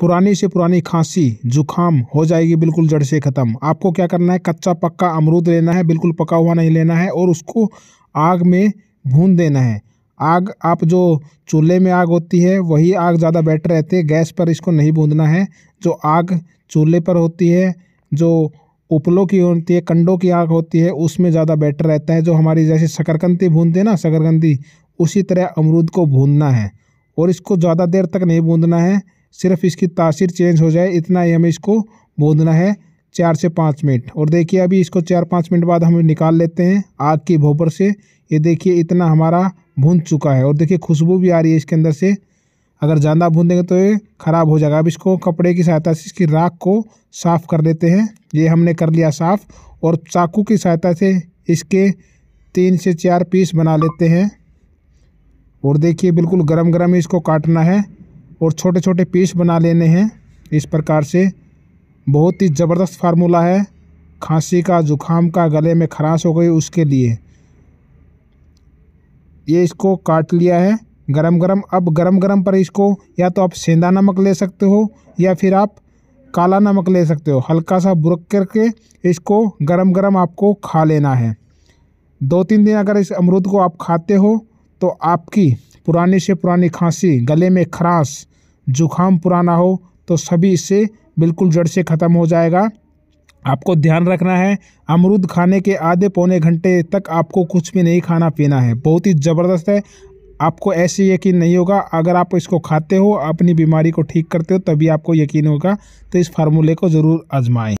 पुरानी से पुरानी खांसी जुखाम हो जाएगी बिल्कुल जड़ से ख़त्म आपको क्या करना है कच्चा पक्का अमरूद लेना है बिल्कुल पका हुआ नहीं लेना है और उसको आग में भून देना है आग आप जो चूल्हे में आग होती है वही आग ज़्यादा बेटर रहती है गैस पर इसको नहीं भूनना है जो आग चूल्हे पर होती है जो उपलों की होती है कंडों की आग होती है उसमें ज़्यादा बेटर रहता है जो हमारी जैसे शकरकंदी भूनते हैं ना शकरकंदी उसी तरह अमरूद को भूनना है और इसको ज़्यादा देर तक नहीं भूनना है सिर्फ इसकी तासीर चेंज हो जाए इतना ही हमें इसको भूनना है चार से पाँच मिनट और देखिए अभी इसको चार पाँच मिनट बाद हम निकाल लेते हैं आग की भोपर से ये देखिए इतना हमारा भून चुका है और देखिए खुशबू भी आ रही है इसके अंदर से अगर ज़्यादा भूंदेंगे तो ये ख़राब हो जाएगा अब इसको कपड़े की सहायता से इसकी राख को साफ़ कर लेते हैं ये हमने कर लिया साफ़ और चाकू की सहायता से इसके तीन से चार पीस बना लेते हैं और देखिए बिल्कुल गरम गरम इसको काटना है और छोटे छोटे पीस बना लेने हैं इस प्रकार से बहुत ही ज़बरदस्त फार्मूला है खांसी का जुखाम का गले में खराश हो गई उसके लिए ये इसको काट लिया है गरम गरम अब गरम गरम पर इसको या तो आप सेंधा नमक ले सकते हो या फिर आप काला नमक ले सकते हो हल्का सा बुरक करके इसको गरम गरम आपको खा लेना है दो तीन दिन अगर इस अमरूद को आप खाते हो तो आपकी पुरानी से पुरानी खांसी गले में खराश जुखाम पुराना हो तो सभी इससे बिल्कुल जड़ से ख़त्म हो जाएगा आपको ध्यान रखना है अमरूद खाने के आधे पौने घंटे तक आपको कुछ भी नहीं खाना पीना है बहुत ही ज़बरदस्त है आपको ऐसे यकीन नहीं होगा अगर आप इसको खाते हो अपनी बीमारी को ठीक करते हो तभी आपको यकीन होगा तो इस फार्मूले को ज़रूर आजमाएं